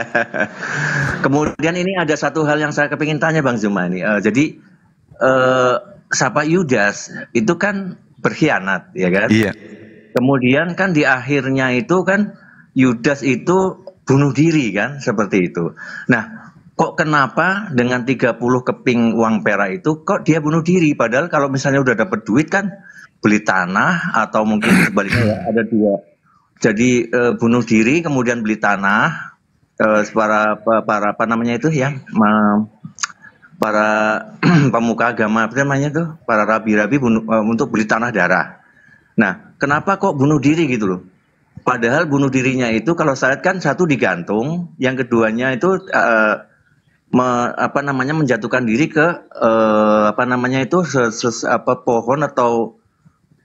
Kemudian ini ada satu hal yang saya kepingin tanya Bang Zuma Uh, jadi uh, eh, Sapa Yudas itu kan berkhianat, ya kan? Iya. Kemudian kan di akhirnya itu kan Yudas itu bunuh diri kan, seperti itu. Nah, kok kenapa dengan 30 keping uang perak itu kok dia bunuh diri? Padahal kalau misalnya udah dapat duit kan beli tanah atau mungkin sebaliknya ada dua. Jadi e, bunuh diri kemudian beli tanah Eh, para para apa namanya itu ya para pemuka agama apa namanya tuh para rabi-rabi eh, untuk beli tanah darah. Nah, kenapa kok bunuh diri gitu loh? Padahal bunuh dirinya itu kalau saya kan satu digantung, yang keduanya itu uh, me, apa namanya menjatuhkan diri ke uh, apa namanya itu ses, ses, apa pohon atau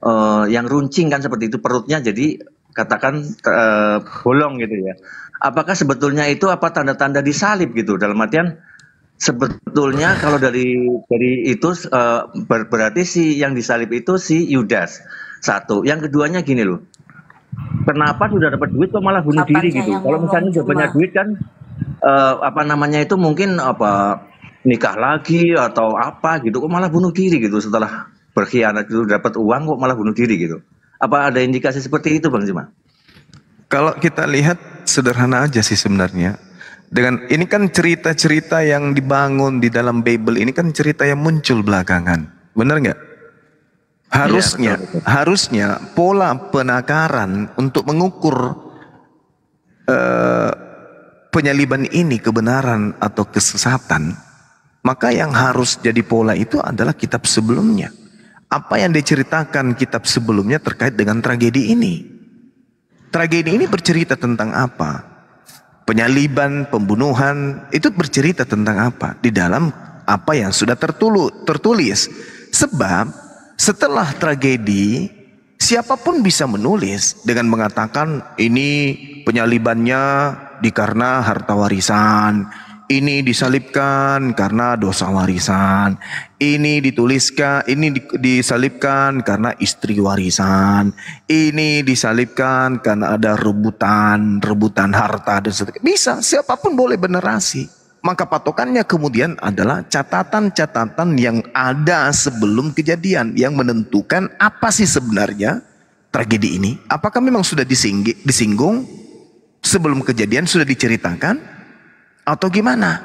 uh, yang runcing kan seperti itu perutnya jadi katakan uh, bolong gitu ya. Apakah sebetulnya itu apa tanda-tanda disalib gitu dalam artian sebetulnya kalau dari dari itu uh, ber, berarti si yang disalib itu si Yudas satu. Yang keduanya gini loh. Kenapa sudah dapat duit kok malah bunuh Kapan diri gitu? Kalau misalnya sudah punya duit kan uh, apa namanya itu mungkin apa nikah lagi atau apa gitu kok malah bunuh diri gitu setelah berkhianat itu dapat uang kok malah bunuh diri gitu. Apa ada indikasi seperti itu Bang Zima? Kalau kita lihat sederhana aja sih sebenarnya. Dengan ini kan cerita-cerita yang dibangun di dalam Bible ini kan cerita yang muncul belakangan. Benar nggak? Iya, harusnya, ya, betul, betul. harusnya pola penakaran untuk mengukur uh, penyaliban ini kebenaran atau kesesatan, maka yang harus jadi pola itu adalah kitab sebelumnya apa yang diceritakan kitab sebelumnya terkait dengan tragedi ini. Tragedi ini bercerita tentang apa? Penyaliban, pembunuhan, itu bercerita tentang apa? Di dalam apa yang sudah tertulu, tertulis. Sebab setelah tragedi, siapapun bisa menulis dengan mengatakan ini penyalibannya dikarena harta warisan, ini disalibkan karena dosa warisan, ini dituliskan, ini disalibkan karena istri warisan, ini disalibkan karena ada rebutan, rebutan harta dan sebagainya. Bisa, siapapun boleh benerasi. Maka patokannya kemudian adalah catatan-catatan yang ada sebelum kejadian yang menentukan apa sih sebenarnya tragedi ini. Apakah memang sudah disinggung sebelum kejadian sudah diceritakan atau gimana?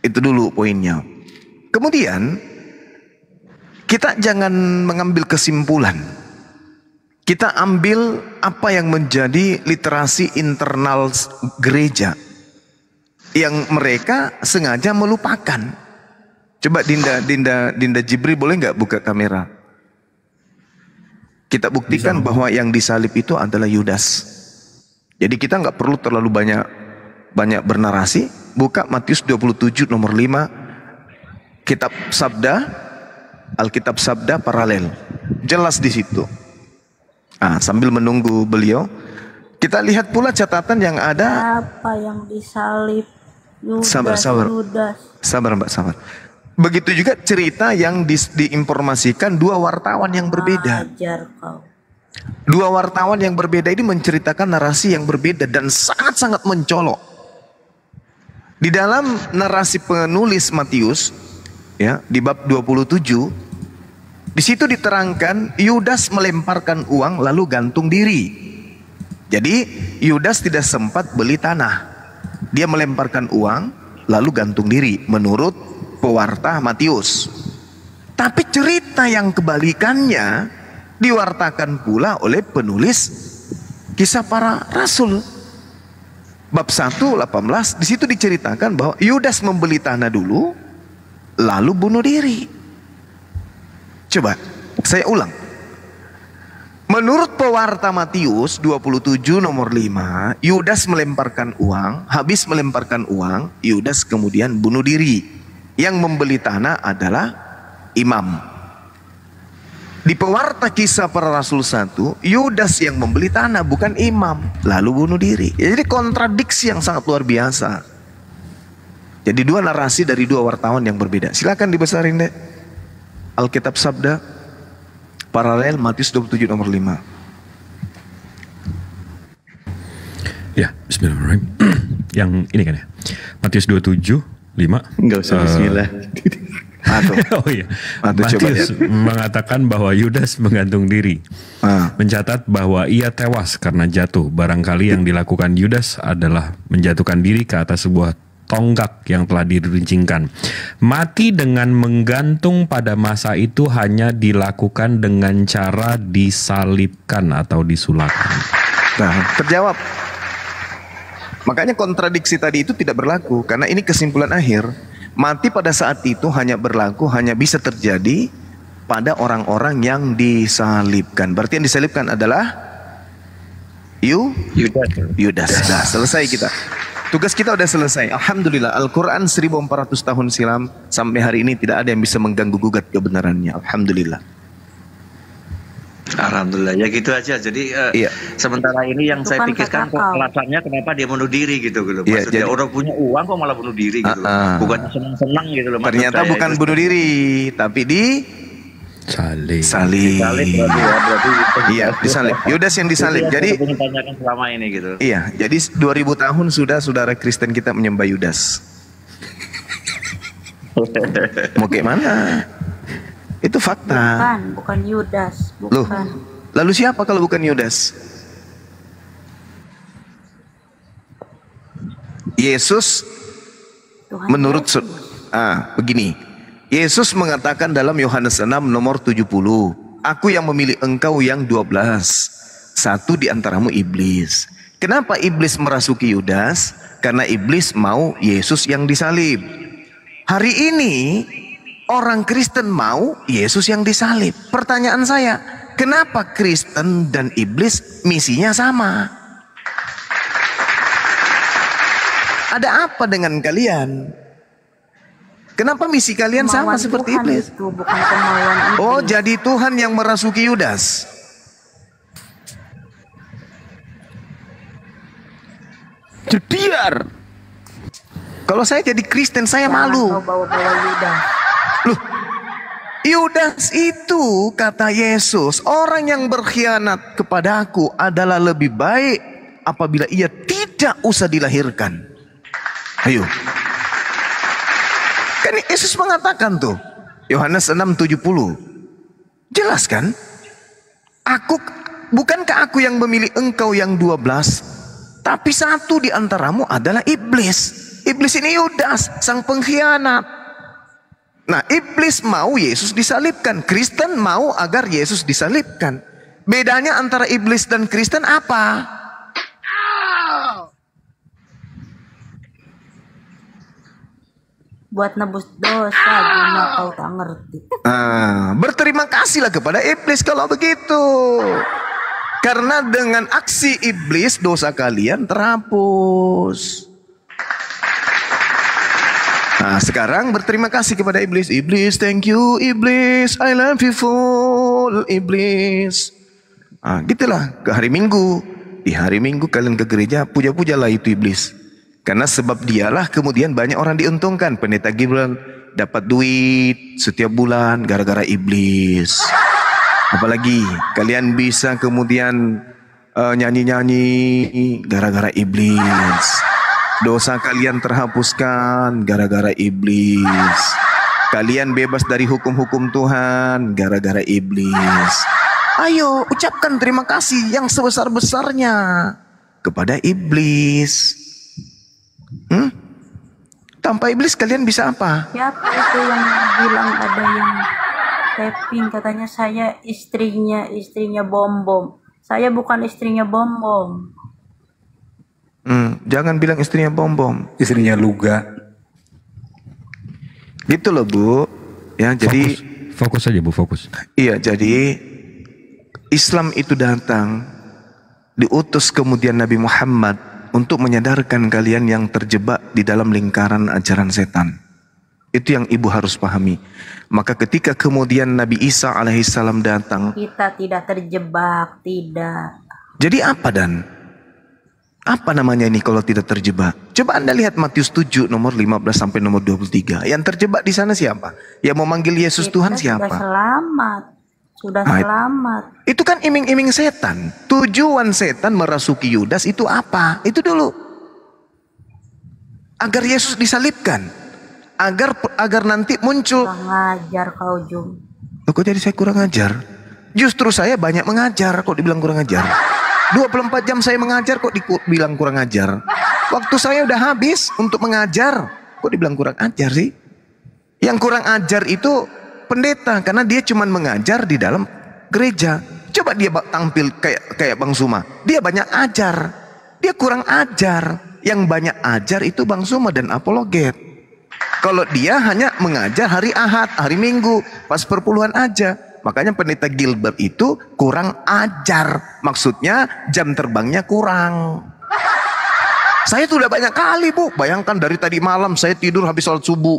Itu dulu poinnya. Kemudian kita jangan mengambil kesimpulan. Kita ambil apa yang menjadi literasi internal gereja yang mereka sengaja melupakan. Coba Dinda Dinda Dinda Jibri boleh nggak buka kamera? Kita buktikan bahwa yang disalib itu adalah Yudas. Jadi kita nggak perlu terlalu banyak banyak bernarasi, buka Matius 27 nomor 5 kitab sabda Alkitab sabda paralel. Jelas di situ. Ah, sambil menunggu beliau, kita lihat pula catatan yang ada apa yang disalib Yudas. Sabar, sabar. Yudas. Sabar, Mbak, sabar. Begitu juga cerita yang di, diinformasikan dua wartawan yang berbeda. Ajar kau. Dua wartawan yang berbeda ini menceritakan narasi yang berbeda dan sangat-sangat mencolok. Di dalam narasi penulis Matius ya di bab 27 di situ diterangkan Yudas melemparkan uang lalu gantung diri. Jadi Yudas tidak sempat beli tanah. Dia melemparkan uang lalu gantung diri menurut pewarta Matius. Tapi cerita yang kebalikannya diwartakan pula oleh penulis kisah para rasul bab 1 18 di situ diceritakan bahwa Yudas membeli tanah dulu lalu bunuh diri. Coba saya ulang. Menurut pewarta Matius 27 nomor 5, Yudas melemparkan uang, habis melemparkan uang, Yudas kemudian bunuh diri. Yang membeli tanah adalah imam. Di pewarta kisah para rasul satu, Yudas yang membeli tanah bukan imam, lalu bunuh diri. Jadi kontradiksi yang sangat luar biasa. Jadi dua narasi dari dua wartawan yang berbeda. Silakan dibesarin deh. Alkitab Sabda, paralel Matius 27 nomor 5. Ya, bismillahirrahmanirrahim. yang ini kan ya. Matius 27, 5. Enggak usah eh, bismillah. oh iya. Matius mengatakan bahwa Yudas menggantung diri. Ah. Mencatat bahwa ia tewas karena jatuh. Barangkali yang dilakukan Yudas adalah menjatuhkan diri ke atas sebuah tonggak yang telah dirincingkan. Mati dengan menggantung pada masa itu hanya dilakukan dengan cara disalibkan atau disulakan. Nah, terjawab. Makanya kontradiksi tadi itu tidak berlaku karena ini kesimpulan akhir Mati pada saat itu hanya berlaku, hanya bisa terjadi pada orang-orang yang disalibkan. Berarti yang disalibkan adalah you, Yudas. Yudas. Dah, selesai kita. Tugas kita sudah selesai. Alhamdulillah Al-Qur'an 1400 tahun silam sampai hari ini tidak ada yang bisa mengganggu gugat kebenarannya. Alhamdulillah. Alhamdulillah ya gitu aja. Jadi uh, iya. sementara ini yang Tupan saya kan pikirkan alasannya kenapa dia bunuh diri gitu loh. Gitu. Iya, Maksudnya jadi, orang punya uang kok malah bunuh diri gitu. Uh, uh. Bukan senang-senang gitu loh. Ternyata bukan itu. bunuh diri, tapi di salib. Salib. Salib berarti ya, berarti Iya, disalib. Yudas ya yang disalib. Jadi yang selama ini gitu. Iya, jadi 2000 tahun sudah saudara Kristen kita menyembah Yudas. Mau kayak mana? Itu fakta. Bukan, bukan Yudas, bukan. Loh, lalu siapa kalau bukan Yudas? Yesus Tuhan menurut Yesus. ah begini. Yesus mengatakan dalam Yohanes 6 nomor 70, "Aku yang memilih engkau yang 12. Satu di antaramu iblis." Kenapa iblis merasuki Yudas? Karena iblis mau Yesus yang disalib. Hari ini Orang Kristen mau Yesus yang disalib. Pertanyaan saya, kenapa Kristen dan iblis misinya sama? Ada apa dengan kalian? Kenapa misi kalian kemauan sama seperti iblis? Itu, bukan kemauan Oh, jadi Tuhan yang merasuki Yudas. Jadiar. Kalau saya jadi Kristen saya malu. Bawa -bawa Yudas itu kata Yesus, orang yang berkhianat kepadaku adalah lebih baik apabila ia tidak usah dilahirkan. Ayo. Kan Yesus mengatakan tuh, Yohanes 6:70. Jelas kan? Aku bukankah aku yang memilih engkau yang 12? Tapi satu di antaramu adalah iblis. Iblis ini Yudas, sang pengkhianat. Nah, iblis mau Yesus disalibkan, Kristen mau agar Yesus disalibkan. Bedanya antara iblis dan Kristen apa? Buat nebus dosa, ah. kau tak ngerti. Ah, berterima kasihlah kepada iblis kalau begitu. Karena dengan aksi iblis dosa kalian terhapus. Nah, sekarang berterima kasih kepada iblis. Iblis, thank you iblis. I love you full iblis. Nah, gitulah ke hari Minggu. Di hari Minggu kalian ke gereja puja-pujalah itu iblis. Karena sebab dialah kemudian banyak orang diuntungkan. Pendeta Gibran dapat duit setiap bulan gara-gara iblis. Apalagi kalian bisa kemudian eh, nyanyi-nyanyi uh, gara-gara iblis. Dosa kalian terhapuskan gara-gara iblis. Kalian bebas dari hukum-hukum Tuhan gara-gara iblis. Ayo ucapkan terima kasih yang sebesar-besarnya kepada iblis. Hmm? Tanpa iblis kalian bisa apa? Siapa itu yang bilang ada yang tapping katanya saya istrinya istrinya bom bom. Saya bukan istrinya bom bom. Hmm, jangan bilang istrinya bom bom. Istrinya luga. Gitu loh bu. Ya fokus, jadi fokus saja bu fokus. Iya jadi Islam itu datang diutus kemudian Nabi Muhammad untuk menyadarkan kalian yang terjebak di dalam lingkaran ajaran setan. Itu yang ibu harus pahami. Maka ketika kemudian Nabi Isa alaihissalam datang, kita tidak terjebak, tidak. Jadi apa dan? Apa namanya ini kalau tidak terjebak? Coba Anda lihat Matius 7 nomor 15 sampai nomor 23. Yang terjebak di sana siapa? Yang mau manggil Yesus Tuhan siapa? Sudah selamat. Sudah ah, selamat. Itu kan iming-iming setan. Tujuan setan merasuki Yudas itu apa? Itu dulu. Agar Yesus disalibkan. Agar agar nanti muncul. Kurang ajar kau Jum. kok jadi saya kurang ajar? Justru saya banyak mengajar kok dibilang kurang ajar. 24 jam saya mengajar kok dibilang kurang ajar. Waktu saya udah habis untuk mengajar. Kok dibilang kurang ajar sih? Yang kurang ajar itu pendeta karena dia cuma mengajar di dalam gereja. Coba dia tampil kayak kayak Bang Suma. Dia banyak ajar. Dia kurang ajar. Yang banyak ajar itu Bang Suma dan apologet. Kalau dia hanya mengajar hari Ahad, hari Minggu, pas perpuluhan aja. Makanya pendeta Gilbert itu kurang ajar. Maksudnya jam terbangnya kurang. Saya tuh udah banyak kali bu. Bayangkan dari tadi malam saya tidur habis sholat subuh.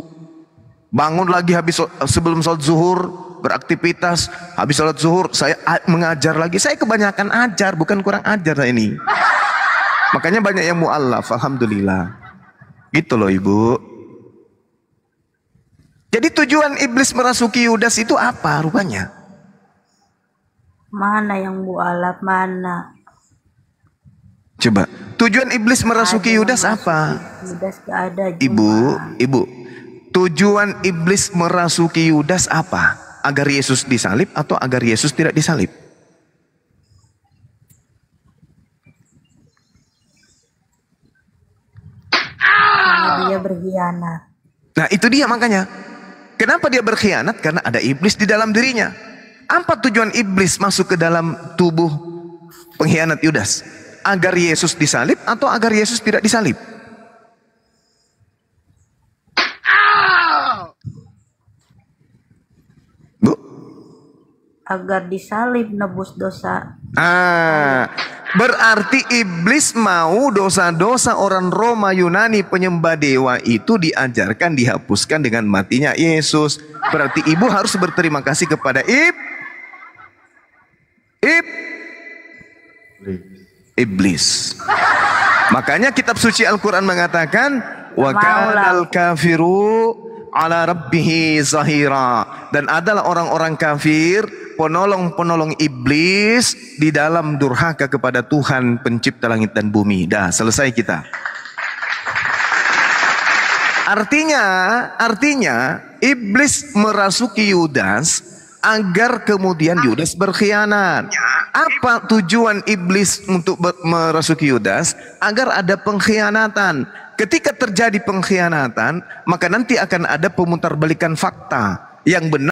Bangun lagi habis eh, sebelum sholat zuhur. Beraktivitas. Habis sholat zuhur saya mengajar lagi. Saya kebanyakan ajar bukan kurang ajar ini. Makanya banyak yang mu'alaf. Alhamdulillah. Gitu loh ibu. Jadi tujuan iblis merasuki Yudas itu apa rupanya? Mana yang mualaf mana? Coba. Tujuan iblis merasuki Yudas apa? Yudas gak ada. juga. Ibu, ibu. Tujuan iblis merasuki Yudas apa? Agar Yesus disalib atau agar Yesus tidak disalib? dia berkhianat. Nah itu dia makanya. Kenapa dia berkhianat? Karena ada iblis di dalam dirinya. Apa tujuan iblis masuk ke dalam tubuh pengkhianat Yudas? Agar Yesus disalib atau agar Yesus tidak disalib? Bu? Agar disalib nebus dosa. Ah, berarti iblis mau dosa-dosa orang Roma Yunani penyembah dewa itu diajarkan dihapuskan dengan matinya Yesus. Berarti ibu harus berterima kasih kepada iblis Ib iblis. Makanya kitab suci Al-Qur'an mengatakan wa kanal kafiru ala rabbihi zahira dan adalah orang-orang kafir penolong-penolong iblis di dalam durhaka kepada Tuhan pencipta langit dan bumi. Dah, selesai kita. Artinya, artinya iblis merasuki Yudas agar kemudian ah. Yudas berkhianat. Ya. Apa tujuan iblis untuk merasuki Yudas? Agar ada pengkhianatan. Ketika terjadi pengkhianatan, maka nanti akan ada pemutarbalikan fakta yang benar.